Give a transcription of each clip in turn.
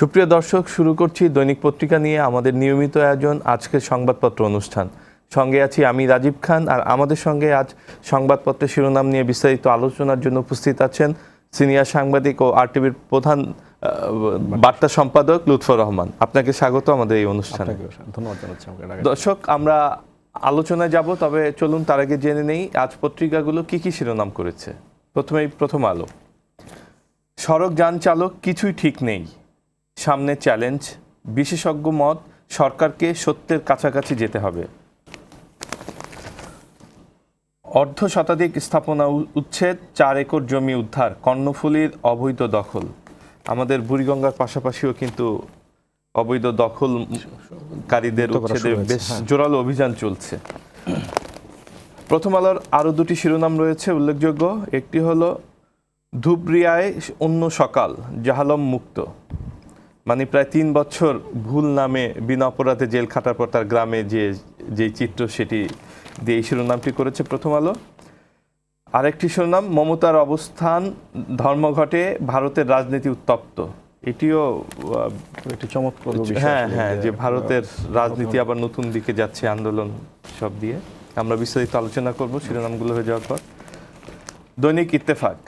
সুপ্রিয় দর্শক শুরু করছি দৈনিক পত্রিকা নিয়ে আমাদের নিয়মিত আয়োজন আজকের সংবাদপত্র অনুষ্ঠান সঙ্গে আছি আমি রাজীব খান আর আমাদের সঙ্গে আজ সংবাদপত্রের শিরোনাম নিয়ে বিস্তারিত আলোচনার জন্য উপস্থিত আছেন সিনিয়র সাংবাদিক ও আরটিভির প্রধান বার্তা সম্পাদক লুৎফর রহমান আপনাকে স্বাগত আমাদের এই অনুষ্ঠানে ধন্যবাদ দর্শক আমরা আলোচনায় যাব তবে চলুন তার আগে জেনে নেই আজ পত্রিকাগুলো কি কি শিরোনাম করেছে প্রথমেই প্রথম আলো সড়ক যান চালক কিছুই ঠিক নেই সামনে চ্যালেঞ্জ বিশেষজ্ঞ মত সরকারকে সত্যের কাছাকাছি যেতে হবে অর্ধ শতাধিক স্থাপনা উচ্ছেদ চার একর জমি উদ্ধার কর্ণফুলির অবৈধ দখল আমাদের বুড়িগঙ্গার পাশাপাশিও কিন্তু অবৈধ দখলকারীদের উচ্ছেদে বেশ হ্যাঁ। জোরালো অভিযান চলছে প্রথম আলোর আরও দুটি শিরোনাম রয়েছে উল্লেখযোগ্য একটি হলো ধুবরিয়ায় অন্য সকাল জাহালম মুক্ত মানে প্রায় তিন বছর ভুল নামে বিনা অপরাধে জেল খাটার পর তার গ্রামে যে যে চিত্র সেটি দিয়ে এই শিরোনামটি করেছে প্রথম আলো আরেকটি শিরোনাম মমতার অবস্থান ধর্মঘটে ভারতের রাজনীতি উত্তপ্ত এটিও একটি চমৎকার হ্যাঁ হ্যাঁ যে ভারতের হ্যাঁ, রাজনীতি আবার নতুন দিকে যাচ্ছে আন্দোলন সব দিয়ে আমরা বিস্তারিত আলোচনা করব শিরোনামগুলো হয়ে যাওয়ার পর দৈনিক ইত্তেফাক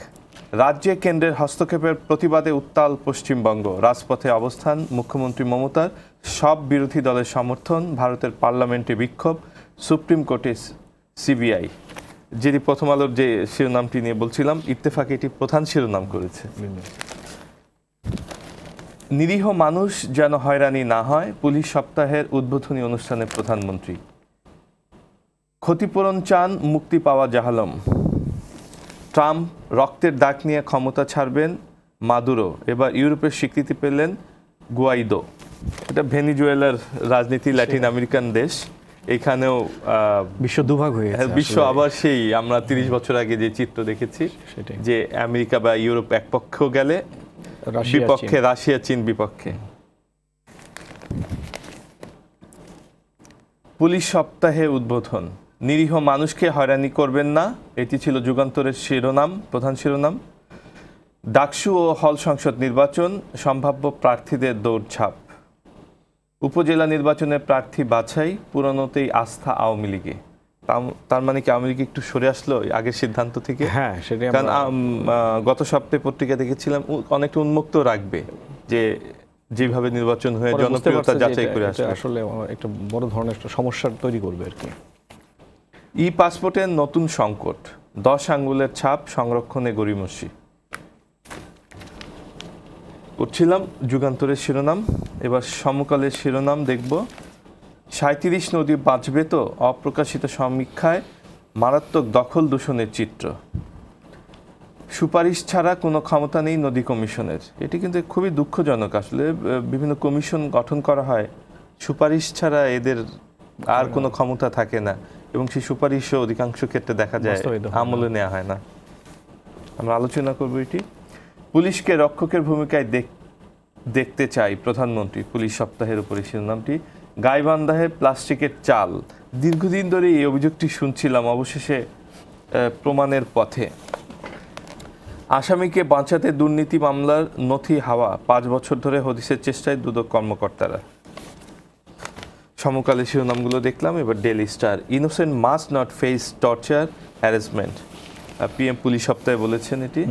রাজ্যে কেন্দ্রের হস্তক্ষেপের প্রতিবাদে উত্তাল পশ্চিমবঙ্গ রাজপথে অবস্থান মুখ্যমন্ত্রী মমতার সব বিরোধী দলের সমর্থন ভারতের পার্লামেন্টে বিক্ষোভ সুপ্রিম কোর্টে সিবিআই যেটি প্রথম আলোর যে শিরোনামটি নিয়ে বলছিলাম ইত্তেফাক এটি প্রধান শিরোনাম করেছে নিরীহ মানুষ যেন হয়রানি না হয় পুলিশ সপ্তাহের উদ্বোধনী অনুষ্ঠানে প্রধানমন্ত্রী ক্ষতিপূরণ চান মুক্তি পাওয়া জাহালম ট্রাম্প রক্তের দাগ নিয়ে ক্ষমতা ছাড়বেন মাদুরো এবার ইউরোপের স্বীকৃতি পেলেন গুয়াইদো এটা ভেনিজুয়েলার রাজনীতি ল্যাটিন আমেরিকান দেশ এখানেও বিশ্ব দুভাগ হয়ে বিশ্ব আবার সেই আমরা তিরিশ বছর আগে যে চিত্র দেখেছি যে আমেরিকা বা ইউরোপ এক পক্ষেও গেলে বিপক্ষে রাশিয়া চীন বিপক্ষে পুলিশ সপ্তাহে উদ্বোধন নিরীহ মানুষকে হয়রানি করবেন না এটি ছিল যুগান্তরের শিরোনাম প্রধান শিরোনাম ডাকসু ও হল সংসদ নির্বাচন সম্ভাব্য প্রার্থীদের দৌড়ছাপ উপজেলা নির্বাচনে প্রার্থী বাছাই পুরনোতেই আস্থা আওয়ামী লীগে তার মানে কি আওয়ামী লীগ একটু সরে আসলো আগের সিদ্ধান্ত থেকে হ্যাঁ সেটা গত সপ্তাহে পত্রিকা দেখেছিলাম অনেকটা উন্মুক্ত রাখবে যে যেভাবে নির্বাচন হয়ে জনপ্রিয়তা যাচাই করে আসলে একটা বড় ধরনের একটা সমস্যা তৈরি করবে আর কি ই পাসপোর্টের নতুন সংকট দশ আঙ্গুলের ছাপ সংরক্ষণে গরিমসি করছিলাম যুগান্তরের শিরোনাম এবার সমকালের শিরোনাম দেখব সাঁত্রিশ নদী বাঁচবে তো অপ্রকাশিত সমীক্ষায় মারাত্মক দখল দূষণের চিত্র সুপারিশ ছাড়া কোনো ক্ষমতা নেই নদী কমিশনের এটি কিন্তু খুবই দুঃখজনক আসলে বিভিন্ন কমিশন গঠন করা হয় সুপারিশ ছাড়া এদের আর কোনো ক্ষমতা থাকে না এবং সেই সুপারিশও অধিকাংশ ক্ষেত্রে দেখা যায় আমলে নেওয়া হয় না আমরা আলোচনা করব এটি পুলিশকে রক্ষকের ভূমিকায় দেখতে চাই প্রধানমন্ত্রী পুলিশ সপ্তাহের উপরে শিরোনামটি গাইবান্ধাহে প্লাস্টিকের চাল দীর্ঘদিন ধরে এই অভিযোগটি শুনছিলাম অবশেষে প্রমাণের পথে আসামিকে বাঁচাতে দুর্নীতি মামলার নথি হাওয়া পাঁচ বছর ধরে হদিসের চেষ্টায় দুদক কর্মকর্তারা সমকালের শিরোনামগুলো দেখলাম এবার Daily Star innocent must not face torture harassment PM police সপ্তাহে বলেছেন এটি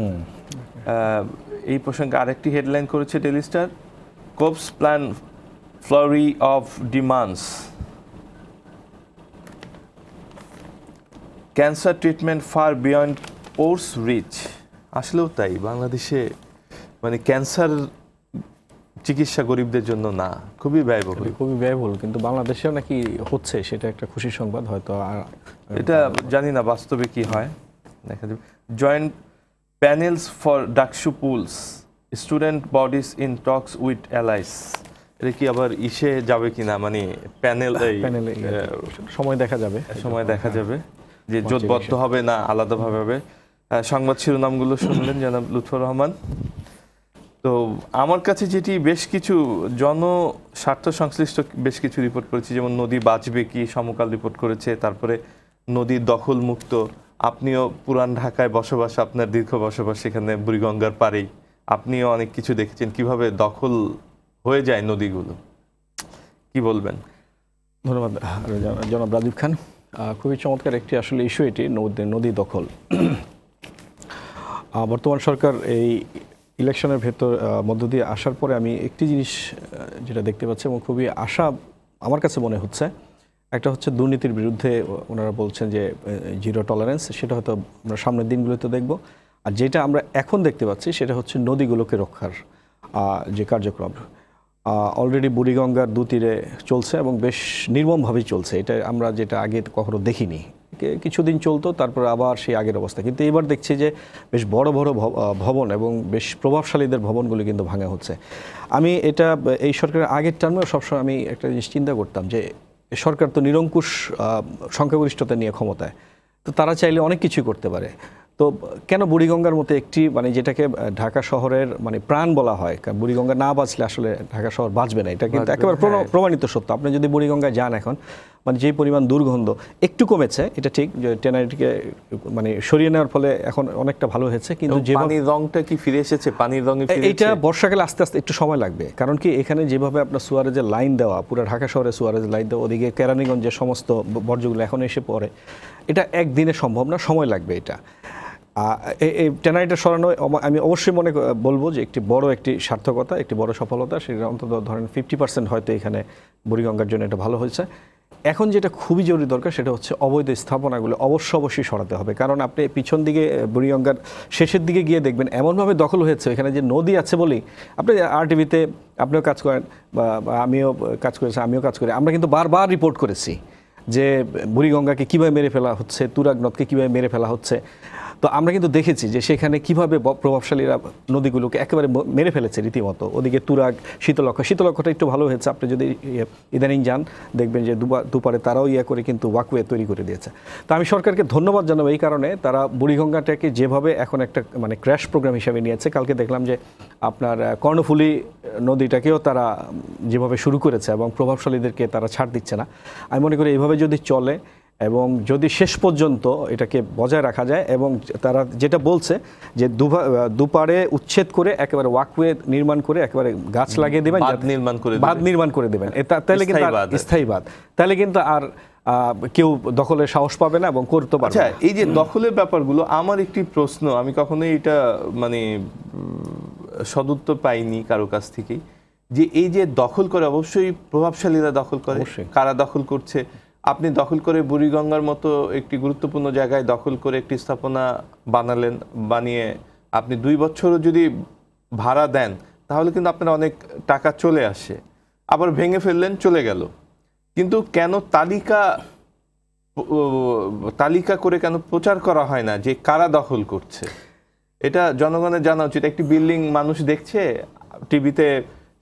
এই প্রসঙ্গে আরেকটি হেডলাইন করেছে Daily Star cops plan flurry of demands cancer treatment far beyond poor's reach আসলেও তাই বাংলাদেশে মানে ক্যান্সার চিকিৎসা গরিবদের জন্য না খুবই ব্যয়বহুল খুবই ব্যয়বহুল কিন্তু বাংলাদেশেও নাকি হচ্ছে সেটা একটা খুশি সংবাদ হয়তো আর এটা জানি না বাস্তবে কি হয় দেখা যাবে joint panels for DUCSU polls student bodies in talks with allies এটা কি আবার ইসে যাবে কিনা মানে প্যানেল সময় দেখা যাবে সময় দেখা হ্যাঁ। যাবে যে জোটবদ্ধ হবে না আলাদাভাবে হবে সংবাদ শিরোনামগুলো শুনলেন জানাব লুৎফর রহমান তো আমার কাছে যেটি বেশ কিছু জনস্বার্থ সংশ্লিষ্ট বেশ কিছু রিপোর্ট করেছি যেমন নদী বাঁচবে কি সমকাল রিপোর্ট করেছে তারপরে নদী দখল মুক্ত আপনিও পুরান ঢাকায় বসবাস আপনার দীর্ঘ বসবাস সেখানে বুড়িগঙ্গার পারেই আপনিও অনেক কিছু দেখেছেন কিভাবে দখল হয়ে যায় নদীগুলো কি বলবেন ধন্যবাদ জনাব রাজীব খান খুবই চমৎকার একটি আসলে ইস্যু এটি নদী দখল বর্তমান সরকার এই ইলেকশনের ভেতর মধ্য দিয়ে আসার পরে আমি একটি জিনিস যেটা দেখতে পাচ্ছি এবং খুবই আশা আমার কাছে মনে হচ্ছে একটা হচ্ছে দুর্নীতির বিরুদ্ধে ওনারা বলছেন যে জিরো টলারেন্স সেটা হয়তো আমরা সামনের দিনগুলোতে দেখব আর যেটা আমরা এখন দেখতে পাচ্ছি সেটা হচ্ছে নদীগুলোকে রক্ষার যে কার্যক্রম অলরেডি বুড়িগঙ্গার দু তীরে চলছে এবং বেশ নির্মমভাবেই চলছে এটা আমরা যেটা আগে কখনো দেখিনি কিছুদিন চলতো তারপর আবার সেই আগের অবস্থা কিন্তু এবার দেখছি যে বেশ বড় বড় ভবন এবং বেশ প্রভাবশালীদের ভবনগুলি কিন্তু ভাঙা হচ্ছে আমি এটা এই সরকারের আগের টার্মেও সবসময় আমি একটা জিনিস চিন্তা করতাম যে সরকার তো নিরঙ্কুশ সংখ্যাগরিষ্ঠতা নিয়ে ক্ষমতায় তো তারা চাইলে অনেক কিছু করতে পারে তো কেন বুড়িগঙ্গার মতো একটি মানে যেটাকে ঢাকা শহরের মানে প্রাণ বলা হয় কারণ বুড়িগঙ্গা না বাঁচলে আসলে ঢাকা শহর বাঁচবে না এটা কিন্তু একেবারে হ্যাঁ। প্রমাণিত সত্য আপনি যদি বুড়িগঙ্গায় যান এখন মানে যে পরিমাণ দুর্গন্ধ একটু কমেছে এটা ঠিক যে টেনারিটিকে মানে সরিয়ে নেওয়ার ফলে এখন অনেকটা ভালো হয়েছে কিন্তু যে পানির রংটা কি ফিরে এসেছে পানির রং এটা বর্ষাকালে আস্তে আস্তে একটু সময় লাগবে কারণ কি এখানে যেভাবে আপনার সুয়ারেজের লাইন দেওয়া পুরো ঢাকা শহরে সুয়ারেজ লাইন দেওয়া ওদিকে যে সমস্ত বর্জ্যগুলো এখন এসে পড়ে এটা একদিনে সম্ভব না সময় লাগবে এটা এই টেনারিটা সরানো আমি অবশ্যই মনে বলবো যে একটি বড় একটি সার্থকতা একটি বড় সফলতা সেটা অন্তত ধরেন ফিফটি পার্সেন্ট হয়তো এখানে বুড়িগঙ্গার জন্য এটা ভালো হয়েছে এখন যেটা খুবই জরুরি দরকার সেটা হচ্ছে অবৈধ স্থাপনাগুলো অবশ্য অবশ্যই সরাতে হবে কারণ আপনি পিছন দিকে বুড়িগঙ্গার শেষের দিকে গিয়ে দেখবেন এমনভাবে দখল হয়েছে এখানে যে নদী আছে বলেই আপনি আর টিভিতে আপনিও কাজ করেন বা আমিও কাজ করেছি আমিও কাজ করি আমরা কিন্তু বারবার রিপোর্ট করেছি যে বুড়িগঙ্গাকে কীভাবে মেরে ফেলা হচ্ছে তুরাগ নদকে কীভাবে মেরে ফেলা হচ্ছে তো আমরা কিন্তু দেখেছি যে সেখানে কিভাবে প্রভাবশালীরা নদীগুলোকে একেবারে মেরে ফেলেছে রীতিমতো ওদিকে তুরাগ শীতলক্ষ্য শীতলক্ষ্যটা একটু ভালো হয়েছে আপনি যদি ইয়ে ইদানিং যান দেখবেন যে দুপারে তারাও ইয়ে করে কিন্তু ওয়াকওয়ে তৈরি করে দিয়েছে তা আমি সরকারকে ধন্যবাদ জানাবো এই কারণে তারা বুড়িগঙ্গাটাকে যেভাবে এখন একটা মানে ক্র্যাশ প্রোগ্রাম হিসাবে নিয়েছে কালকে দেখলাম যে আপনার কর্ণফুলি নদীটাকেও তারা যেভাবে শুরু করেছে এবং প্রভাবশালীদেরকে তারা ছাড় দিচ্ছে না আমি মনে করি এইভাবে যদি চলে এবং যদি শেষ পর্যন্ত এটাকে বজায় রাখা যায় এবং তারা যেটা বলছে যে দুপারে উচ্ছেদ করে একেবারে ওয়াকওয়ে নির্মাণ করে একেবারে গাছ লাগিয়ে দেবেন নির্মাণ করে বাঁধ নির্মাণ করে দেবেন তাহলে কিন্তু স্থায়ী বাঁধ তাহলে কিন্তু আর কেউ দখলের সাহস পাবে না এবং করতে পারবে আচ্ছা, এই যে দখলের ব্যাপারগুলো আমার একটি প্রশ্ন আমি কখনোই এটা মানে সদুত্তর পাইনি কারো কাছ থেকেই যে এই যে দখল করে অবশ্যই প্রভাবশালীরা দখল করে কারা দখল করছে আপনি দখল করে বুড়িগঙ্গার মতো একটি গুরুত্বপূর্ণ জায়গায় দখল করে একটি স্থাপনা বানালেন বানিয়ে আপনি দুই বছরও যদি ভাড়া দেন তাহলে কিন্তু আপনার অনেক টাকা চলে আসে আবার ভেঙে ফেললেন চলে গেল কিন্তু কেন তালিকা তালিকা করে কেন প্রচার করা হয় না যে কারা দখল করছে এটা জনগণের জানা উচিত একটি বিল্ডিং মানুষ দেখছে টিভিতে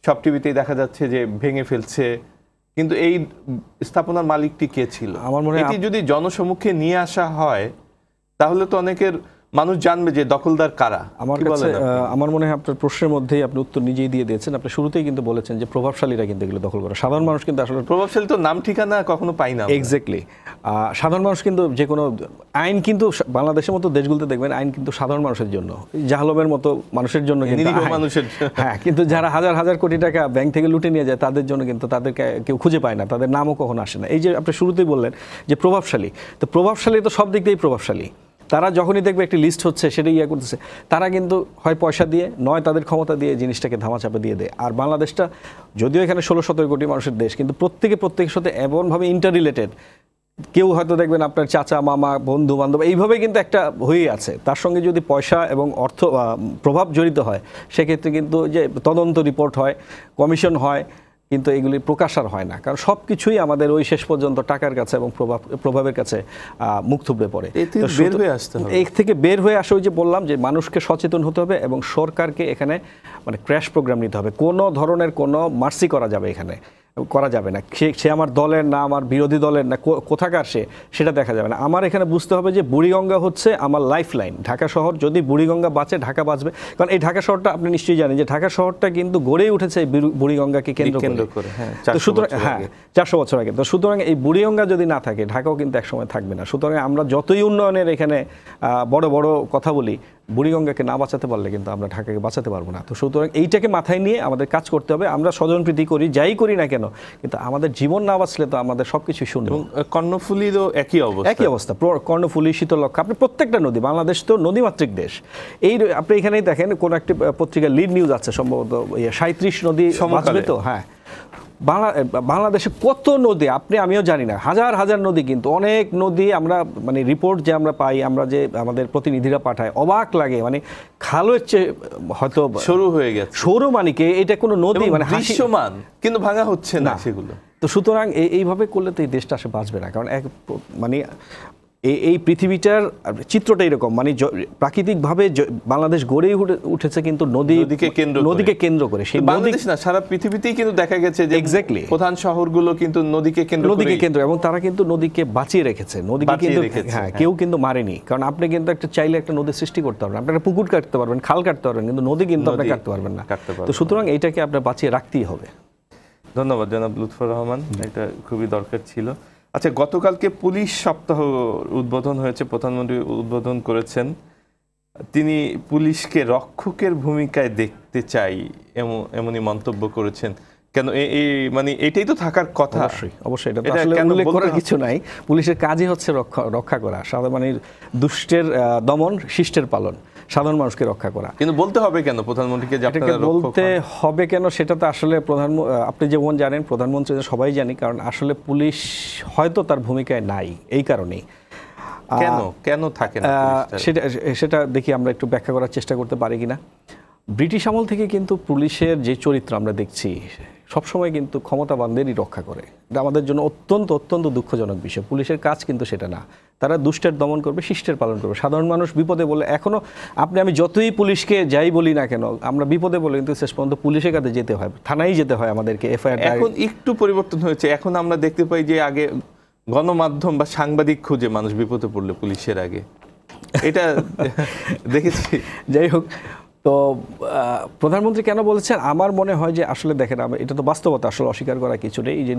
সব টিভিতেই দেখা যাচ্ছে যে ভেঙে ফেলছে কিন্তু এই স্থাপনার মালিকটি কে ছিল আমার মনে হয় যদি জনসমুখে নিয়ে আসা হয় তাহলে তো অনেকের মানুষ জানবে যে দখলদার কারা আমার কাছে আমার মনে হয় আপনার প্রশ্নের মধ্যেই আপনি উত্তর নিজেই দিয়ে দিয়েছেন আপনি শুরুতেই কিন্তু বলেছেন যে প্রভাবশালীরা কিন্তু এগুলো দখল করে সাধারণ মানুষ কিন্তু আসলে প্রভাবশালী তো নাম ঠিকানা কখনো পাই না এক্স্যাক্টলি সাধারণ মানুষ কিন্তু যে কোনো আইন কিন্তু বাংলাদেশের মতো দেশগুলোতে দেখবেন আইন কিন্তু সাধারণ মানুষের জন্য জাহলমের মতো মানুষের জন্য মানুষের হ্যাঁ কিন্তু যারা হাজার হাজার কোটি টাকা ব্যাংক থেকে লুটে নিয়ে যায় তাদের জন্য কিন্তু তাদেরকে কেউ খুঁজে পায় না তাদের নামও কখনো আসে না এই যে আপনি শুরুতেই বললেন যে প্রভাবশালী তো প্রভাবশালী তো সব দিক দিয়েই প্রভাবশালী তারা যখনই দেখবে একটি লিস্ট হচ্ছে সেটা ইয়ে করতেছে তারা কিন্তু হয় পয়সা দিয়ে নয় তাদের ক্ষমতা দিয়ে জিনিসটাকে ধামাচাপা দিয়ে দেয় আর বাংলাদেশটা যদিও এখানে ষোলো সতেরো কোটি মানুষের দেশ কিন্তু প্রত্যেকে প্রত্যেকের সাথে এমনভাবে ইন্টার রিলেটেড কেউ হয়তো দেখবেন আপনার চাচা মামা বন্ধু বান্ধব এইভাবে কিন্তু একটা হয়েই আছে তার সঙ্গে যদি পয়সা এবং অর্থ প্রভাব জড়িত হয় সেক্ষেত্রে কিন্তু যে তদন্ত রিপোর্ট হয় কমিশন হয় কিন্তু এগুলি প্রকাশ আর হয় না কারণ সব কিছুই আমাদের ওই শেষ পর্যন্ত টাকার কাছে এবং প্রভাব প্রভাবের কাছে মুখ থুবড়ে পড়ে বের হয়ে আসতে হবে এর থেকে বের হয়ে আসে ওই যে বললাম যে মানুষকে সচেতন হতে হবে এবং সরকারকে এখানে মানে ক্র্যাশ প্রোগ্রাম নিতে হবে কোনো ধরনের কোনো মার্সি করা যাবে এখানে করা যাবে না সে আমার দলের না আমার বিরোধী দলের না কোথাকার সে সেটা দেখা যাবে না আমার এখানে বুঝতে হবে যে বুড়িগঙ্গা হচ্ছে আমার লাইফ লাইন ঢাকা শহর যদি বুড়িগঙ্গা বাঁচে ঢাকা বাঁচবে কারণ এই ঢাকা শহরটা আপনি নিশ্চয়ই জানেন যে ঢাকা শহরটা কিন্তু গড়েই উঠেছে বুড়িগঙ্গাকে কেন্দ্র কেন্দ্র করে হ্যাঁ সুতরাং হ্যাঁ চারশো বছর আগে তো সুতরাং এই বুড়িগঙ্গা যদি না থাকে ঢাকাও কিন্তু একসময় থাকবে না সুতরাং আমরা যতই উন্নয়নের এখানে বড় বড় কথা বলি বুড়িগঙ্গাকে না বাঁচাতে পারলে কিন্তু আমরা ঢাকাকে বাঁচাতে পারবো না তো সুতরাং এইটাকে মাথায় নিয়ে আমাদের কাজ করতে হবে আমরা স্বজনপ্রীতি করি যাই করি না কেন কিন্তু আমাদের জীবন না বাঁচলে তো আমাদের সব কিছু শূন্য কর্ণফুলিরও একই অবস্থা একই অবস্থা কর্ণফুলি শীতলক্ষা আপনি প্রত্যেকটা নদী বাংলাদেশ তো নদীমাতৃক দেশ এই আপনি এখানেই দেখেন কোন একটি পত্রিকা লিড নিউজ আছে সম্ভবত ইয়ে, সাঁত্রিশ নদী বাঁচবে তো হ্যাঁ বাংলা বাংলাদেশে কত নদী আপনি আমিও জানি না হাজার হাজার নদী কিন্তু অনেক নদী আমরা মানে রিপোর্ট যে আমরা পাই আমরা যে আমাদের প্রতিনিধিরা পাঠায় অবাক লাগে মানে খালের চেয়ে হয়তো সরু হয়ে গেছে সরু মানে কি এটা কোনো নদী মানে হাস্যমান কিন্তু ভাঙা হচ্ছে না সেগুলো তো সুতরাং এইভাবে করলে তো এই দেশটা আসে বাঁচবে না কারণ এক মানে এই পৃথিবীটার চিত্রটা এরকম মানে প্রাকৃতিকভাবে বাংলাদেশ গড়েই উঠেছে কিন্তু নদী নদীকে কেন্দ্র করে সেই বাংলাদেশ না সারা পৃথিবীতেই কিন্তু দেখা গেছে যে এক্স্যাক্টলি প্রধান শহরগুলো কিন্তু নদীকে কেন্দ্র নদীকে কেন্দ্র এবং তারা কিন্তু নদীকে বাঁচিয়ে রেখেছে নদীকে কিন্তু হ্যাঁ, হ্যাঁ কেউ কিন্তু মারেনি কারণ আপনি কিন্তু একটা চাইলে একটা নদী সৃষ্টি করতে পারবেন আপনারা পুকুর কাটতে পারবেন খাল কাটতে পারবেন কিন্তু নদী কিন্তু আপনি কাটতে পারবেন না তো সুতরাং এটাকে আপনার বাঁচিয়ে রাখতেই হবে ধন্যবাদ জনাব লুৎফর রহমান এটা খুবই দরকার ছিল আচ্ছা গতকালকে পুলিশ সপ্তাহ উদ্বোধন হয়েছে প্রধানমন্ত্রী উদ্বোধন করেছেন তিনি পুলিশকে রক্ষকের ভূমিকায় দেখতে চাই এমন এমনই মন্তব্য করেছেন কেন এই মানে এটাই তো থাকার কথা অবশ্যই অবশ্যই এটা আসলে উল্লেখ করার কিছু নাই পুলিশের কাজই হচ্ছে রক্ষা রক্ষা করা সাধারণ মানে দুষ্টের দমন শিষ্টের পালন সাধারণ মানুষকে রক্ষা করা কিন্তু বলতে হবে কেন প্রধানমন্ত্রীকে এটাকে বলতে হবে কেন সেটা তো আসলে প্রধান আপনি যেমন জানেন প্রধানমন্ত্রী সবাই জানি কারণ আসলে পুলিশ হয়তো তার ভূমিকায় নাই এই কারণেই কেন থাকে সেটা সেটা দেখি আমরা একটু ব্যাখ্যা করার চেষ্টা করতে পারি কিনা ব্রিটিশ আমল থেকে কিন্তু পুলিশের যে চরিত্র আমরা দেখছি সবসময় কিন্তু ক্ষমতাবানদেরই রক্ষা করে এটা আমাদের জন্য অত্যন্ত অত্যন্ত দুঃখজনক বিষয় পুলিশের কাজ কিন্তু সেটা না তারা দুষ্টের দমন করবে শিষ্টের পালন করবে সাধারণ মানুষ বিপদে বলে এখনও আপনি আমি যতই পুলিশকে যাই বলি না কেন আমরা বিপদে বলে কিন্তু শেষ পর্যন্ত পুলিশের কাছে যেতে হয় থানায় যেতে হয় আমাদেরকে এফআইআর এখন একটু পরিবর্তন হয়েছে এখন আমরা দেখতে পাই যে আগে গণমাধ্যম বা সাংবাদিক খুঁজে মানুষ বিপদে পড়লে পুলিশের আগে এটা দেখেছি যাই হোক তো প্রধানমন্ত্রী কেন বলেছেন আমার মনে হয় যে আসলে দেখেন এটা তো বাস্তবতা আসলে অস্বীকার করা কিছু নেই যে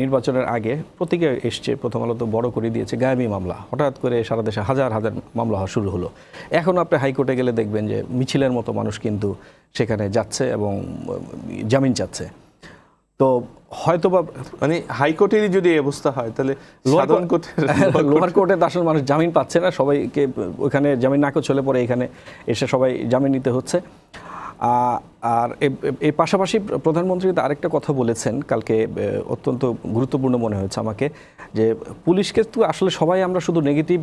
নির্বাচনের আগে প্রতীকে এসছে প্রথম আলো তো বড় করে দিয়েছে গায়ামী মামলা হঠাৎ করে সারা দেশে হাজার হাজার মামলা হওয়া শুরু হলো এখন আপনি হাইকোর্টে গেলে দেখবেন যে মিছিলের মতো মানুষ কিন্তু সেখানে যাচ্ছে এবং জামিন চাচ্ছে তো হয়তো বা মানে হাইকোর্টেরই যদি অবস্থা হয় তাহলে সাধারণ কোর্টের লোয়ার কোর্টে তো আসলে মানুষ জামিন পাচ্ছে না সবাইকে ওখানে জামিন না চলে পরে এখানে এসে সবাই জামিন নিতে হচ্ছে আর এর পাশাপাশি প্রধানমন্ত্রী আরেকটা কথা বলেছেন কালকে অত্যন্ত গুরুত্বপূর্ণ মনে হয়েছে আমাকে যে পুলিশকে তো আসলে সবাই আমরা শুধু নেগেটিভ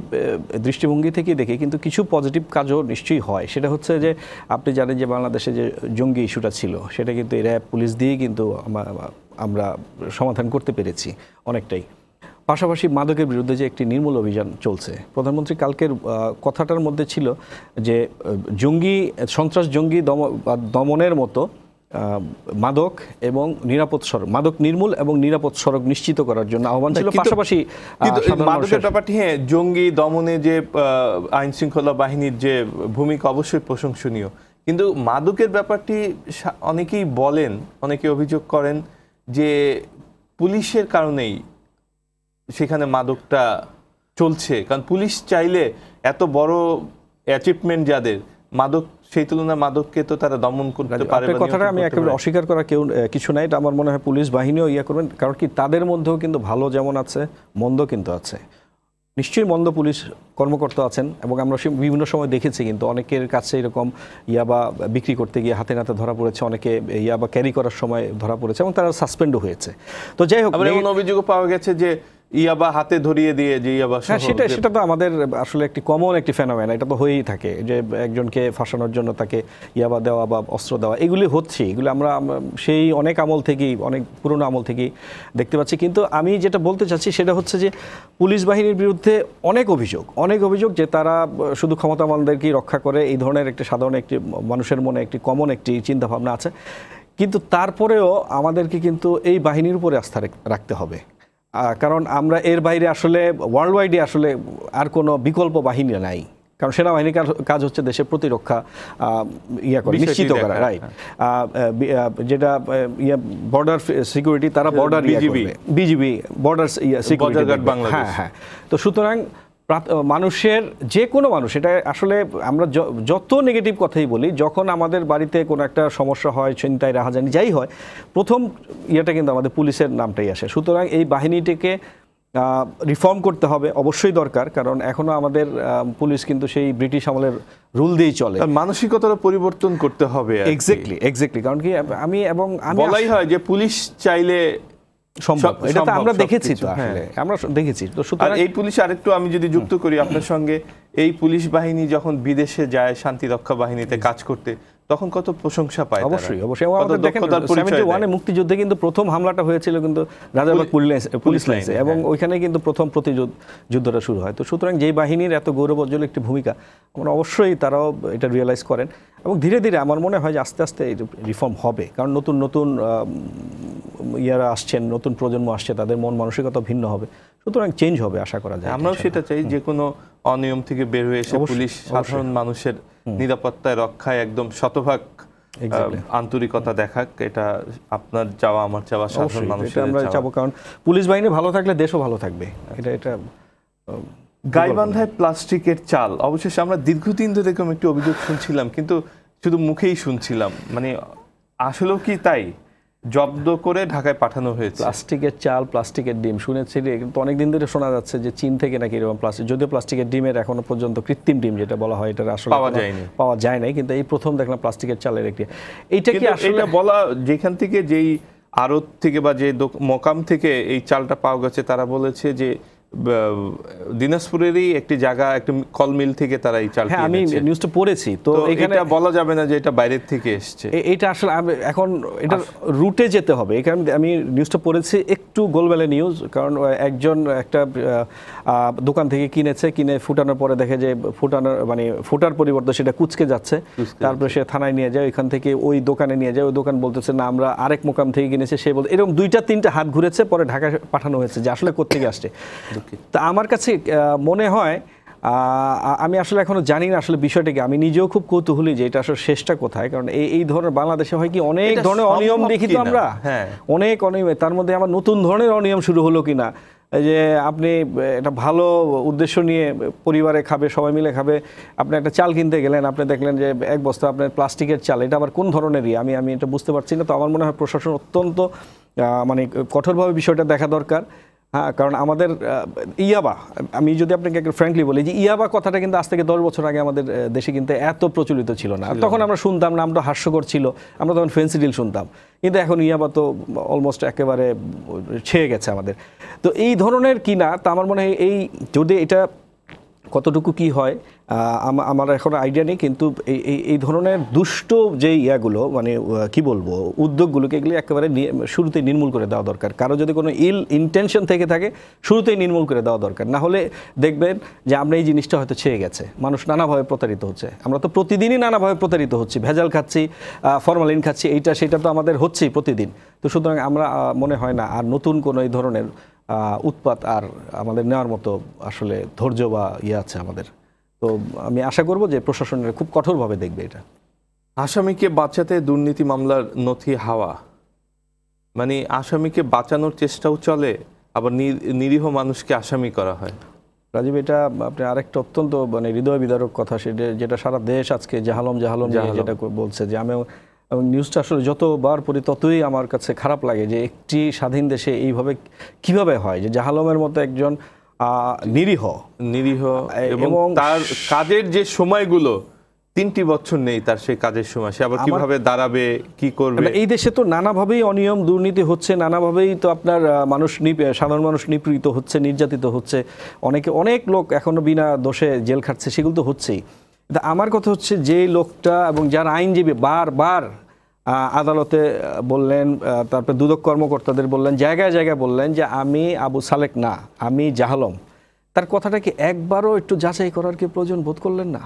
দৃষ্টিভঙ্গি থেকেই দেখি কিন্তু কিছু পজিটিভ কাজও নিশ্চয়ই হয় সেটা হচ্ছে যে আপনি জানেন যে বাংলাদেশে যে জঙ্গি ইস্যুটা ছিল সেটা কিন্তু এরা পুলিশ দিয়েই কিন্তু আমরা সমাধান করতে পেরেছি অনেকটাই পাশাপাশি মাদকের বিরুদ্ধে যে একটি নির্মূল অভিযান চলছে প্রধানমন্ত্রী কালকের কথাটার মধ্যে ছিল যে জঙ্গি সন্ত্রাস জঙ্গি দমনের মতো মাদক এবং নিরাপদ সড়ক মাদক নির্মূল এবং নিরাপদ সড়ক নিশ্চিত করার জন্য আহ্বান ছিল পাশাপাশি মাদকের ব্যাপারটি হ্যাঁ জঙ্গি দমনে যে আইন শৃঙ্খলা বাহিনীর যে ভূমিকা অবশ্যই প্রশংসনীয় কিন্তু মাদকের ব্যাপারটি অনেকেই বলেন অনেকে অভিযোগ করেন যে পুলিশের কারণেই সেখানে মাদকটা চলছে কারণ পুলিশ চাইলে এত বড় অ্যাচিভমেন্ট যাদের মাদক সেই তুলনায় মাদককে তো তারা দমন করতে পারে কথাটা আমি একেবারে অস্বীকার করা কেউ কিছু নাই এটা আমার মনে হয় পুলিশ বাহিনীও ইয়া করবেন কারণ কি তাদের মধ্যেও কিন্তু ভালো যেমন আছে মন্দ কিন্তু আছে নিশ্চয়ই মন্দ পুলিশ কর্মকর্তা আছেন এবং আমরা বিভিন্ন সময় দেখেছি কিন্তু অনেকের কাছে এরকম ইয়াবা বিক্রি করতে গিয়ে হাতে নাতে ধরা পড়েছে অনেকে ইয়াবা ক্যারি করার সময় ধরা পড়েছে এবং তারা সাসপেন্ডও হয়েছে তো যাই হোক অভিযোগও পাওয়া গেছে যে ইয়াবা হাতে ধরিয়ে দিয়ে যে ইয়াবা হ্যাঁ সেটা সেটা তো আমাদের আসলে একটি কমন একটি ফেনোমেন এটা তো হয়েই থাকে যে একজনকে ফাঁসানোর জন্য তাকে ইয়াবা দেওয়া বা অস্ত্র দেওয়া এগুলি হচ্ছে এগুলি আমরা সেই অনেক আমল থেকেই অনেক পুরনো আমল থেকেই দেখতে পাচ্ছি কিন্তু আমি যেটা বলতে চাচ্ছি সেটা হচ্ছে যে পুলিশ বাহিনীর বিরুদ্ধে অনেক অভিযোগ অনেক অভিযোগ যে তারা শুধু ক্ষমতাবানদেরকেই রক্ষা করে এই ধরনের একটি সাধারণ একটি মানুষের মনে একটি কমন একটি চিন্তাভাবনা আছে কিন্তু তারপরেও আমাদেরকে কিন্তু এই বাহিনীর উপরে আস্থা রাখতে হবে কারণ আমরা এর বাইরে আসলে ওয়ার্ল্ড ওয়াইডে আসলে আর কোনো বিকল্প বাহিনী নাই কারণ সেনাবাহিনীর কাজ হচ্ছে দেশের প্রতিরক্ষা ইয়া করে নিশ্চিত করা রাইট হ্যাঁ। যেটা ইয়ে বর্ডার সিকিউরিটি তারা border BGB BGB border security হ্যাঁ হ্যাঁ তো সুতরাং মানুষের যে কোনো মানুষ এটা আসলে আমরা যত নেগেটিভ কথাই বলি যখন আমাদের বাড়িতে কোনো একটা সমস্যা হয় চিন্তায় রাহাজানি যাই হয় প্রথম ইয়েটা কিন্তু আমাদের পুলিশের নামটাই আসে সুতরাং এই বাহিনীটিকে রিফর্ম করতে হবে অবশ্যই দরকার কারণ এখনও আমাদের পুলিশ কিন্তু সেই ব্রিটিশ আমলের রুল দিয়েই চলে মানসিকতার পরিবর্তন করতে হবে এক্স্যাক্টলি এক্স্যাক্টলি কারণ কি আমি এবং বলাই হয় যে পুলিশ চাইলে এটা তো আমরা হ্যাঁ। হ্যাঁ। দেখেছি তো আসলে আমরা দেখেছি তো সুতরাং এই পুলিশ আরেকটু আমি যদি যুক্ত করি আপনার সঙ্গে এই পুলিশ বাহিনী যখন বিদেশে যায় শান্তি রক্ষা বাহিনীতে কাজ করতে তখন কত প্রশংসা পায় অবশ্যই অবশ্যই আমাদের দেখেন মুক্তিযুদ্ধে কিন্তু প্রথম হামলাটা হয়েছিল কিন্তু রাজারবাগ পুলিশ লাইন্সে হ্যাঁ। এবং ওইখানে কিন্তু প্রথম প্রতিযুদ্ধটা শুরু হয় তো সুতরাং যে বাহিনীর এত গৌরবজ্জ্বল একটি ভূমিকা আমরা অবশ্যই তারাও এটা রিয়েলাইজ করেন এবং ধীরে ধীরে আমার মনে হয় যে আস্তে আস্তে রিফর্ম হবে কারণ নতুন নতুন ইয়ারা আসছেন নতুন প্রজন্ম আসছে তাদের মন মানসিকতা ভিন্ন হবে সুতরাং চেঞ্জ হবে আশা করা যায় আমরাও সেটা চাই যে কোনো অনিয়ম থেকে বের হয়ে এসে পুলিশ সাধারণ মানুষের নিরাপত্তায় রক্ষায় একদম শতভাগ আন্তরিকতা দেখাক এটা আপনার যাওয়া আমার যাওয়া সাধারণ মানুষের আমরা চাবো কারণ পুলিশ বাহিনী ভালো থাকলে দেশও ভালো থাকবে এটা এটা গাইবান্ধায় প্লাস্টিকের চাল অবশেষে আমরা দীর্ঘদিন ধরে এরকম একটি অভিযোগ শুনছিলাম কিন্তু শুধু মুখেই শুনছিলাম মানে আসলেও কি তাই জব্দ করে ঢাকায় পাঠানো হয়েছে প্লাস্টিকের চাল প্লাস্টিকের ডিম শুনেছি কিন্তু অনেকদিন ধরে শোনা যাচ্ছে যে চীন থেকে নাকি এরকম প্লাস্টিক যদিও প্লাস্টিকের ডিমের এখনো পর্যন্ত কৃত্রিম ডিম যেটা বলা হয় এটা আসলে পাওয়া যায়নি পাওয়া যায় নাই কিন্তু এই প্রথম দেখলাম প্লাস্টিকের চালের একটি এইটা কি আসলে বলা যেখান থেকে যেই আড়ত থেকে বা যে মকাম থেকে এই চালটা পাওয়া গেছে তারা বলেছে যে দিনাজপুরেরই একটি জায়গা একটি কলমিল থেকে তারা এই চাল হ্যাঁ আমি নিউজটা পড়েছি তো এখানে বলা যাবে না যে এটা বাইরের থেকে এসছে এটা আসলে এখন এটা রুটে যেতে হবে এখানে আমি নিউজটা পড়েছি একটু গোলবেলে নিউজ কারণ একজন একটা দোকান থেকে কিনেছে কিনে ফুটানোর পরে দেখে যে ফুটানোর মানে ফুটার পরিবর্তে সেটা কুচকে যাচ্ছে তারপরে সে থানায় নিয়ে যায় ওইখান থেকে ওই দোকানে নিয়ে যায় ওই দোকান বলতেছে না আমরা আরেক মোকাম থেকে কিনেছে সে বলতে এরকম দুইটা তিনটা হাত ঘুরেছে পরে ঢাকা পাঠানো হয়েছে যে আসলে কোথেকে আসছে তো আমার কাছে মনে হয় আমি আসলে এখনো জানি না আসলে বিষয়টাকে আমি নিজেও খুব কৌতূহলী যে এটা আসলে শেষটা কোথায় কারণ এই এই ধরনের বাংলাদেশে হয় কি অনেক ধরনের অনিয়ম দেখি তো আমরা হ্যাঁ। অনেক অনিয়ম তার মধ্যে আমার নতুন ধরনের অনিয়ম শুরু হলো কিনা যে আপনি একটা ভালো উদ্দেশ্য নিয়ে পরিবারে খাবে সবাই মিলে খাবে আপনি একটা চাল কিনতে গেলেন আপনি দেখলেন যে এক বস্তা আপনার প্লাস্টিকের চাল এটা আবার কোন ধরনেরই ইয়ে? আমি আমি এটা বুঝতে পারছি না তো আমার মনে হয় প্রশাসন অত্যন্ত মানে কঠোরভাবে বিষয়টা দেখা দরকার হ্যাঁ কারণ আমাদের ইয়াবা আমি যদি আপনাকে একটা ফ্র্যাঙ্কলি বলি যে ইয়াবা কথাটা কিন্তু আজ থেকে দশ বছর আগে আমাদের দেশে কিন্তু এত প্রচলিত ছিল না তখন আমরা শুনতাম না আমরা হাস্যকর ছিল আমরা তখন ফেন্সিডিল শুনতাম কিন্তু এখন ইয়াবা তো অলমোস্ট একেবারে ছেয়ে গেছে আমাদের তো এই ধরনের কিনা তা আমার মনে হয় এই যদি এটা কতটুকু কি হয় আমার এখন আইডিয়া নেই কিন্তু এই এই ধরনের দুষ্ট যে ইয়াগুলো মানে কি বলবো উদ্যোগগুলোকে এগুলি একেবারে শুরুতেই নির্মূল করে দেওয়া দরকার কারো যদি কোনো ইল ইন্টেনশন থেকে থাকে শুরুতেই নির্মূল করে দেওয়া দরকার না হলে দেখবেন যে আমরা এই জিনিসটা হয়তো ছেয়ে গেছে মানুষ নানাভাবে প্রতারিত হচ্ছে আমরা তো প্রতিদিনই নানাভাবে প্রতারিত হচ্ছি ভেজাল খাচ্ছি ফরমালিন খাচ্ছি এইটা সেটা তো আমাদের হচ্ছেই প্রতিদিন তো সুতরাং আমরা মনে হয় না আর নতুন কোনো এই ধরনের উৎপাত আর আমাদের নেওয়ার মতো আসলে ধৈর্য বা ইয়ে আছে আমাদের তো আমি আশা করব যে প্রশাসনের খুব কঠোরভাবে দেখবে এটা আসামিকে বাঁচাতে দুর্নীতি মামলার নথি হাওয়া মানে আসামিকে বাঁচানোর চেষ্টাও চলে আবার নিরীহ মানুষকে আসামি করা হয় রাজীব এটা আপনি আরেকটা অত্যন্ত মানে হৃদয় বিদারক কথা সেটা যেটা সারা দেশ আজকে জাহালম জাহালম যেটা বলছে যে আমি এবং নিউজটা আসলে যতবার পড়ি ততই আমার কাছে খারাপ লাগে যে একটি স্বাধীন দেশে এইভাবে কিভাবে হয় যে জাহালমের মতো একজন নিরীহ নিরীহ এবং তার কাজের যে সময়গুলো তিনটি বছর নেই তার সেই কাজের সময় সে আবার কিভাবে দাঁড়াবে কি করবে এই দেশে তো নানাভাবেই অনিয়ম দুর্নীতি হচ্ছে নানাভাবেই তো আপনার মানুষ সাধারণ মানুষ নিপীড়িত হচ্ছে নির্যাতিত হচ্ছে অনেকে অনেক লোক এখনো বিনা দোষে জেল খাটছে সেগুলো তো হচ্ছেই আমার কথা হচ্ছে যে লোকটা এবং যার আইনজীবী বারবার আদালতে বললেন তারপর দুদক কর্মকর্তাদের বললেন জায়গায় জায়গায় বললেন যে আমি আবু সালেক না আমি জাহালম তার কথাটা কি একবারও একটু যাচাই করার কি প্রয়োজন বোধ করলেন না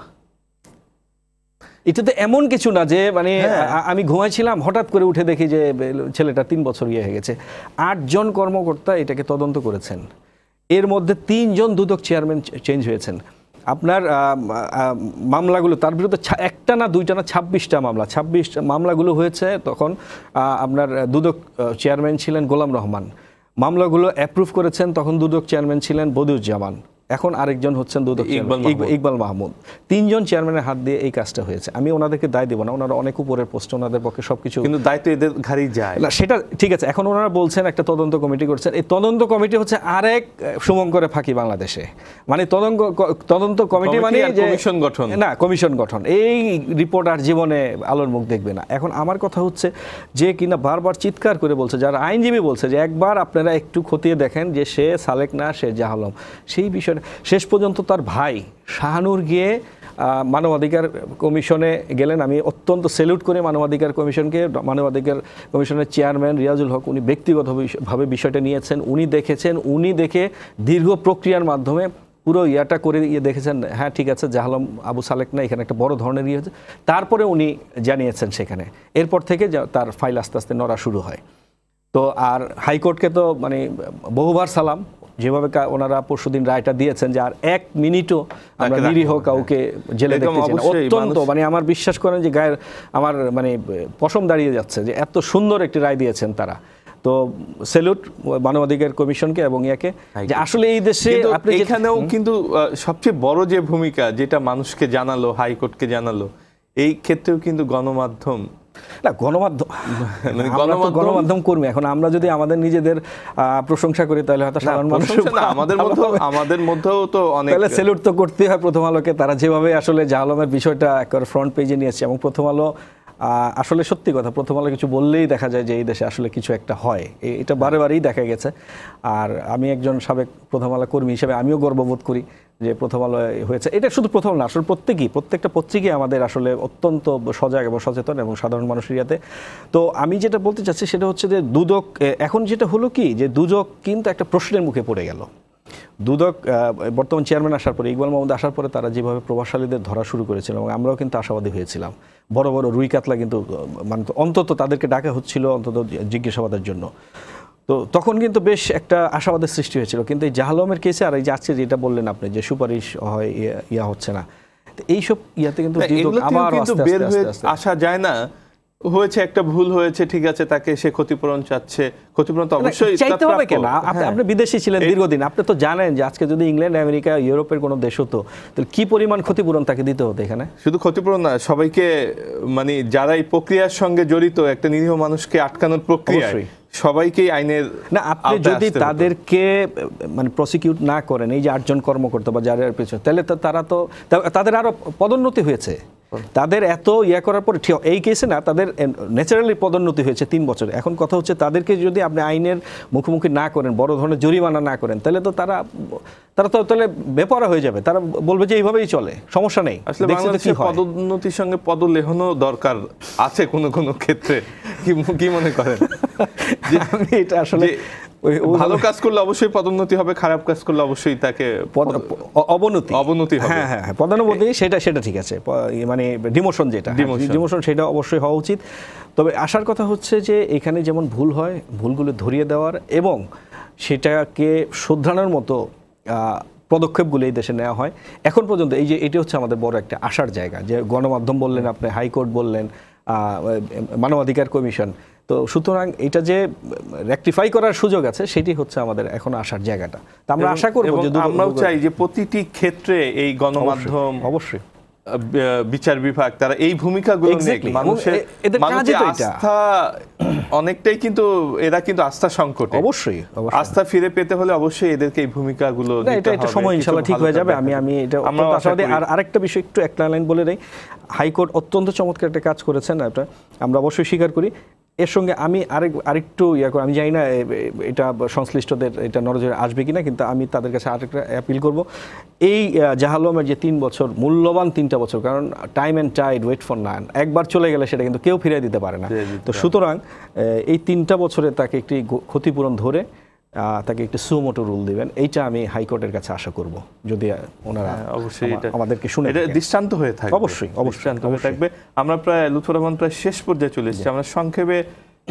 এটা তো এমন কিছু না যে মানে হ্যাঁ। আমি ঘুমাইছিলাম হঠাৎ করে উঠে দেখি যে ছেলেটা তিন বছর ইয়ে হয়ে গেছে আটজন কর্মকর্তা এটাকে তদন্ত করেছেন এর মধ্যে তিনজন দুদক চেয়ারম্যান চেঞ্জ হয়েছেন আপনার মামলাগুলো তার বিরুদ্ধে একটা না দুইটা না ছাব্বিশটা মামলা ছাব্বিশ মামলাগুলো হয়েছে তখন আপনার দুদক চেয়ারম্যান ছিলেন গোলাম রহমান মামলাগুলো অ্যাপ্রুভ করেছেন তখন দুদক চেয়ারম্যান ছিলেন বদিউজ্জামান এখন আরেকজন হচ্ছেন ইকবাল মাহমুদ তিনজন চেয়ারম্যানের হাত দিয়ে এই কাজটা হয়েছে আমি ওনাদেরকে দায় দেবো না ওনারা অনেক উপরের পোস্ট ওনাদের পক্ষে সবকিছু কিন্তু দায়িত্ব এদের ঘাড়ি যায় না সেটা ঠিক আছে এখন ওনারা বলছেন একটা তদন্ত কমিটি করছেন এই তদন্ত কমিটি হচ্ছে আরেক সুমঙ্করে ফাঁকি বাংলাদেশে মানে তদন্ত তদন্ত কমিটি মানে কমিশন গঠন না কমিশন গঠন এই রিপোর্ট আর জীবনে আলোর মুখ দেখবে না এখন আমার কথা হচ্ছে যে কিনা বারবার চিৎকার করে বলছে যারা আইনজীবী বলছে যে একবার আপনারা একটু খতিয়ে দেখেন যে সে সালেক না সে জাহালম সেই বিষয়ে বিষয় শেষ পর্যন্ত তার ভাই শাহানুর গিয়ে মানবাধিকার কমিশনে গেলেন আমি অত্যন্ত স্যালুট করে মানবাধিকার কমিশনকে মানবাধিকার কমিশনের চেয়ারম্যান রিয়াজুল হক উনি ব্যক্তিগতভাবে বিষয়টা নিয়েছেন উনি দেখেছেন উনি দেখে দীর্ঘ প্রক্রিয়ার মাধ্যমে পুরো ইয়াটা করে ইয়ে দেখেছেন হ্যাঁ ঠিক আছে জাহালম আবু সালেক না এখানে একটা বড় ধরনের ইয়ে হয়েছে তারপরে উনি জানিয়েছেন সেখানে এরপর থেকে তার ফাইল আস্তে আস্তে নড়া শুরু হয় তো আর হাইকোর্টকে তো মানে বহুবার সালাম যেভাবে ওনারা পরশু দিন রায়টা দিয়েছেন যে আর এক মিনিটও আমরা নিরীহ হ্যাঁ। কাউকে জেলে দেখতেছি অত্যন্ত মানে আমার বিশ্বাস করেন যে গায়ের আমার মানে পশম দাঁড়িয়ে যাচ্ছে যে এত সুন্দর একটি রায় দিয়েছেন তারা তো সেলুট মানবাধিকার কমিশনকে এবং ইয়াকে যে আসলে এই দেশে আপনি এখানেও কিন্তু সবচেয়ে বড় যে ভূমিকা যেটা মানুষকে জানালো হাইকোর্টকে জানালো এই ক্ষেত্রেও কিন্তু গণমাধ্যম না মানে গণমাধ্যম গণমাধ্যম কর্মী এখন আমরা যদি আমাদের নিজেদের প্রশংসা করি তাহলে হয়তো সাধারণ মানুষ আমাদের আমাদের মধ্যেও তো অনেক তাহলে সেলুট তো হয় প্রথম আলোকে তারা যেভাবে আসলে জাহালমের বিষয়টা একবার ফ্রন্ট পেজে নিয়েছে এবং প্রথম আলো আসলে সত্যি কথা প্রথম আলো কিছু বললেই দেখা যায় যে এই দেশে আসলে কিছু একটা হয় এটা বারে বারেই দেখা গেছে আর আমি একজন সাবেক প্রথম আলো কর্মী হিসেবে আমিও গর্ববোধ করি যে প্রথম আলো হয়েছে এটা শুধু প্রথম না আসলে প্রত্যেকেই প্রত্যেকটা পত্রিকাই আমাদের আসলে অত্যন্ত সজাগ এবং সচেতন এবং সাধারণ মানুষের ইয়াতে তো আমি যেটা বলতে চাচ্ছি সেটা হচ্ছে যে দুদক এখন যেটা হলো কি যে দুদক কিন্তু একটা প্রশ্নের মুখে পড়ে গেল দুদক বর্তমান চেয়ারম্যান আসার পরে ইকবাল মোহাম্মদ আসার পরে তারা যেভাবে প্রভাবশালীদের ধরা শুরু করেছিল এবং আমরাও কিন্তু আশাবাদী হয়েছিলাম বড় বড় রুই কাতলা কিন্তু মানে অন্তত তাদেরকে ডাকা হচ্ছিল অন্তত জিজ্ঞাসাবাদের জন্য তো তখন কিন্তু বেশ একটা আশাবাদের সৃষ্টি হয়েছিল কিন্তু এই জাহালমের কেসে আর এই যে আজকে যেটা বললেন আপনি যে সুপারিশ হয় ইয়া হচ্ছে না এইসব ইয়াতে কিন্তু বের হয়ে আসা যায় না হয়েছে একটা ভুল হয়েছে ঠিক আছে তাকে সে ক্ষতিপূরণ চাচ্ছে ক্ষতিপূরণ তো অবশ্যই চাইতে হবে কেন হ্যাঁ। আপনি বিদেশি ছিলেন দীর্ঘদিন আপনি তো জানেন যে আজকে যদি ইংল্যান্ড আমেরিকা ইউরোপের কোনো দেশ হতো তাহলে কি পরিমাণ ক্ষতিপূরণ তাকে দিতে হতো এখানে শুধু ক্ষতিপূরণ না সবাইকে মানে যারা এই প্রক্রিয়ার সঙ্গে জড়িত একটা নিরীহ মানুষকে আটকানোর প্রক্রিয়া সবাইকেই আইনের না আপনি যদি তাদেরকে মানে প্রসিকিউট না করেন এই যে আটজন কর্মকর্তা বা যারা পেছনে তাহলে তো তারা তো তাদের আরো পদোন্নতি হয়েছে তাদের এত ইয়ে করার পর এই কেসে না তাদের ন্যাচারালি পদোন্নতি হয়েছে তিন বছর এখন কথা হচ্ছে তাদেরকে যদি আপনি আইনের মুখোমুখি না করেন বড় ধরনের জরিমানা না করেন তাহলে তো তারা তারা তো তাহলে বেপরা হয়ে যাবে তারা বলবে যে এইভাবেই চলে সমস্যা নেই আসলে বাংলাদেশের পদোন্নতির সঙ্গে পদলেহনও দরকার আছে কোনো কোনো ক্ষেত্রে কি মনে করেন যে আমি এটা আসলে ভালো কাজ করলে অবশ্যই পদোন্নতি হবে খারাপ কাজ করলে অবশ্যই তাকে অবনতি অবনতি হ্যাঁ হ্যাঁ হ্যাঁ পদানুবনতি সেটা সেটা ঠিক আছে মানে ডিমোশন যেটা হ্যাঁ, ডিমোশন সেটা অবশ্যই হওয়া উচিত তবে আসার কথা হচ্ছে যে এখানে যেমন ভুল হয় ভুলগুলো ধরিয়ে দেওয়ার এবং সেটাকে শুধরানোর মতো পদক্ষেপগুলো এই দেশে নেওয়া হয় এখন পর্যন্ত এই যে এটি হচ্ছে আমাদের বড় একটা আশার জায়গা যে গণমাধ্যম বললেন আপনি হাইকোর্ট বললেন মানবাধিকার কমিশন তো সুতরাং এটা যে রেকটিফাই করার সুযোগ আছে সেটি হচ্ছে আমাদের এখন আসার জায়গাটা আমরা আশা করবো আমরাও চাই যে প্রতিটি ক্ষেত্রে এই গণমাধ্যম অবশ্যই বিচার বিভাগ তারা এই ভূমিকাগুলো মানুষের মানুষের আস্থা অনেকটাই কিন্তু এরা কিন্তু আস্থা সংকট অবশ্যই আস্থা ফিরে পেতে হলে অবশ্যই এদেরকে এই ভূমিকাগুলো এটা একটা সময় ইনশাআল্লাহ ঠিক হয়ে যাবে আমি আমি এটা আশাবাদী আর আরেকটা বিষয় একটু একটা লাইন বলে দেয় হাইকোর্ট অত্যন্ত চমৎকার একটা কাজ করেছেন এটা আমরা অবশ্যই স্বীকার করি এর সঙ্গে আমি আরেক আরেকটু ইয়া করে আমি জানি না এটা সংশ্লিষ্টদের এটা নজরে আসবে কিনা কিন্তু আমি তাদের কাছে আরেকটা অ্যাপিল করব এই জাহালমের যে তিন বছর মূল্যবান তিনটা বছর কারণ time and tide wait for none একবার চলে গেলে সেটা কিন্তু কেউ ফিরিয়ে দিতে পারে না তো সুতরাং এই তিনটা বছরে তাকে একটি ক্ষতিপূরণ ধরে তাকে একটু সুমোটো রুল দিবেন এইটা আমি হাইকোর্টের কাছে আশা করব যদি ওনারা হ্যাঁ, অবশ্যই আমাদেরকে শুনে এটা দৃষ্টান্ত হয়ে থাকবে অবশ্যই অবশ্যই হয়ে থাকবে আমরা প্রায় লুৎফর রহমান প্রায় শেষ পর্যায়ে চলে এসেছি আমরা সংক্ষেপে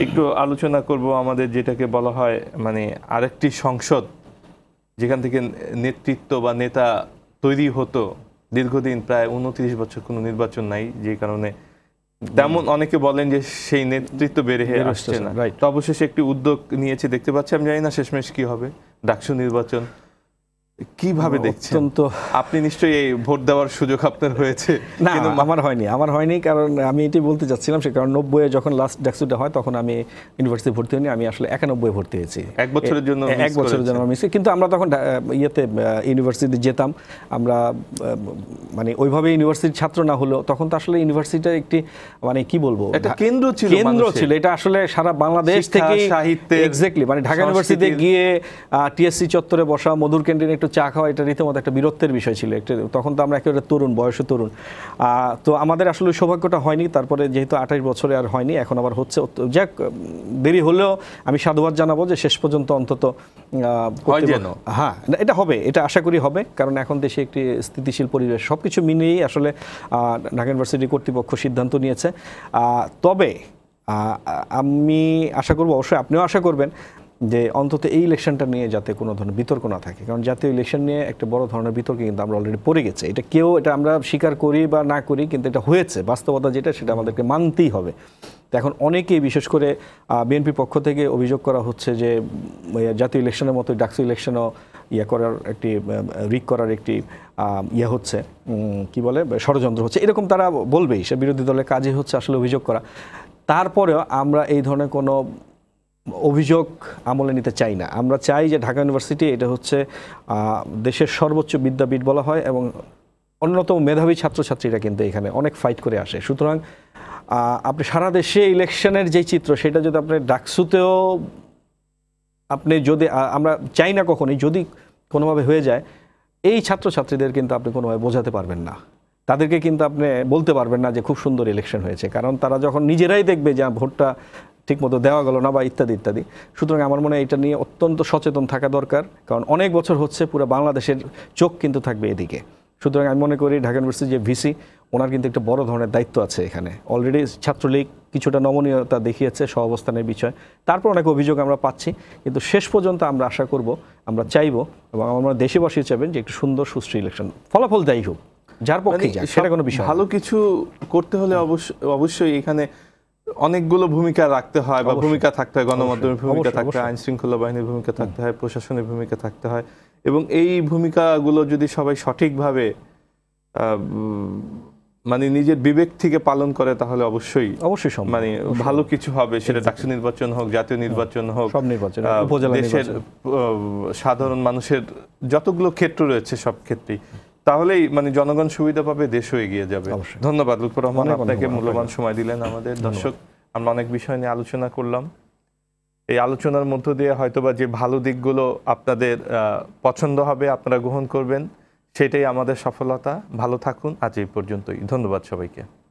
একটু আলোচনা করব আমাদের যেটাকে বলা হয় মানে আরেকটি সংসদ যেখান থেকে নেতৃত্ব বা নেতা তৈরি হতো দীর্ঘদিন প্রায় উনত্রিশ বছর কোনো নির্বাচন নাই যে কারণে তেমন অনেকে বলেন যে সেই নেতৃত্ব বেড়ে হয়ে আসছে না তো অবশেষে একটি উদ্যোগ নিয়েছে দেখতে পাচ্ছি আমি জানি না শেষমেশ কি হবে ডাকসু নির্বাচন কিভাবে দেখছেন তো আপনি নিশ্চয়ই এই ভোট দেওয়ার সুযোগ আপনার হয়েছে না আমার হয়নি আমার হয়নি কারণ আমি এটাই বলতে চাচ্ছিলাম সে কারণ নব্বইয়ে যখন লাস্ট ডাকসুটা হয় তখন আমি ইউনিভার্সিটি ভর্তি হইনি আমি আসলে একানব্বই ভর্তি হয়েছি এক বছরের জন্য এক বছরের জন্য মিস কিন্তু আমরা তখন ইয়েতে ইউনিভার্সিটি যেতাম আমরা মানে ওইভাবে ইউনিভার্সিটির ছাত্র না হলো তখন তো আসলে ইউনিভার্সিটিটা একটি মানে কি বলবো এটা কেন্দ্র ছিল কেন্দ্র ছিল এটা আসলে সারা বাংলাদেশ থেকে সাহিত্য এক্স্যাক্টলি মানে ঢাকা ইউনিভার্সিটিতে গিয়ে টিএসসি চত্বরে বসা মধুর ক্যান্টিনে একটু চা খাওয়া এটা রীতিমতো একটা বীরত্বের বিষয় ছিল একটা তখন তো আমরা একেবারে তরুণ বয়স তরুণ তো আমাদের আসলে সৌভাগ্যটা হয়নি তারপরে যেহেতু আঠাশ বছরে আর হয়নি এখন আবার হচ্ছে যাক দেরি হলেও আমি সাধুবাদ জানাবো যে শেষ পর্যন্ত অন্তত হ্যাঁ এটা হবে এটা আশা করি হবে কারণ এখন দেশে একটি স্থিতিশীল পরিবেশ সব কিছু মিলিয়েই আসলে ঢাকা ইউনিভার্সিটি কর্তৃপক্ষ সিদ্ধান্ত নিয়েছে তবে আমি আশা করব অবশ্যই আপনিও আশা করবেন যে অন্তত এই ইলেকশনটা নিয়ে যাতে কোনো ধরনের বিতর্ক না থাকে কারণ জাতীয় ইলেকশন নিয়ে একটা বড় ধরনের বিতর্ক কিন্তু আমরা অলরেডি পড়ে গেছে এটা কেউ এটা আমরা স্বীকার করি বা না করি কিন্তু এটা হয়েছে বাস্তবতা যেটা সেটা আমাদেরকে মানতেই হবে এখন অনেকেই বিশেষ করে বিএনপির পক্ষ থেকে অভিযোগ করা হচ্ছে যে জাতীয় ইলেকশনের মতো ডাকসু ইলেকশনও ইয়ে করার একটি রিক করার একটি ইয়ে হচ্ছে কি বলে ষড়যন্ত্র হচ্ছে এরকম তারা বলবেই সে বিরোধী দলের কাজে হচ্ছে আসলে অভিযোগ করা তারপরেও আমরা এই ধরনের কোনো অভিযোগ আমলে নিতে চাই না আমরা চাই যে ঢাকা ইউনিভার্সিটি এটা হচ্ছে দেশের সর্বোচ্চ বিদ্যাপীঠ বলা হয় এবং অন্যতম মেধাবী ছাত্রছাত্রীরা কিন্তু এখানে অনেক ফাইট করে আসে সুতরাং আপনি সারা দেশে ইলেকশনের যে চিত্র সেটা যদি আপনি ডাকসুতেও আপনি যদি আমরা চাই না কখনই যদি কোনোভাবে হয়ে যায় এই ছাত্রছাত্রীদের কিন্তু আপনি কোনোভাবে বোঝাতে পারবেন না তাদেরকে কিন্তু আপনি বলতে পারবেন না যে খুব সুন্দর ইলেকশন হয়েছে কারণ তারা যখন নিজেরাই দেখবে যে ভোটটা ঠিকমতো দেওয়া গেল না বা ইত্যাদি ইত্যাদি সুতরাং আমার মনে হয় এটা নিয়ে অত্যন্ত সচেতন থাকা দরকার কারণ অনেক বছর হচ্ছে পুরো বাংলাদেশের চোখ কিন্তু থাকবে এদিকে সুতরাং আমি মনে করি ঢাকা ইউনিভার্সিটি যে ভিসি ওনার কিন্তু একটা বড় ধরনের দায়িত্ব আছে এখানে অলরেডি ছাত্রলীগ কিছুটা নমনীয়তা দেখিয়েছে সহ অবস্থানের বিষয় তারপর অনেক অভিযোগ আমরা পাচ্ছি কিন্তু শেষ পর্যন্ত আমরা আশা করব আমরা চাইব এবং আমরা দেশবাসী চাইবেন যে একটু সুন্দর সুস্থ ইলেকশন ফলাফল যাই হোক যার পক্ষে মানে সেটা কোনো বিষয় ভালো কিছু করতে হলে অবশ্যই এখানে অনেকগুলো ভূমিকা রাখতে হয় বা ভূমিকা থাকতে হয় গণমাধ্যমের ভূমিকা থাকতে হয় আইন শৃঙ্খলা বাহিনীর ভূমিকা থাকতে হয় প্রশাসনের ভূমিকা থাকতে হয় এবং এই ভূমিকাগুলো যদি সবাই সঠিকভাবে মানে নিজের বিবেক থেকে পালন করে তাহলে অবশ্যই অবশ্যই মানে ভালো কিছু হবে সেটা ডাকসু নির্বাচন হোক জাতীয় নির্বাচন হোক সব নির্বাচন দেশের সাধারণ মানুষের যতগুলো ক্ষেত্র রয়েছে সব ক্ষেত্রেই তাহলেই মানে জনগণ সুবিধা পাবে দেশও এগিয়ে যাবে ধন্যবাদ লুৎফর রহমান আপনাকে মূল্যবান সময় দিলেন আমাদের দর্শক আমরা অনেক বিষয় নিয়ে আলোচনা করলাম এই আলোচনার মধ্য দিয়ে হয়তোবা যে ভালো দিকগুলো আপনাদের পছন্দ হবে আপনারা গ্রহণ করবেন সেটাই আমাদের সফলতা ভালো থাকুন আজ এই পর্যন্তই ধন্যবাদ সবাইকে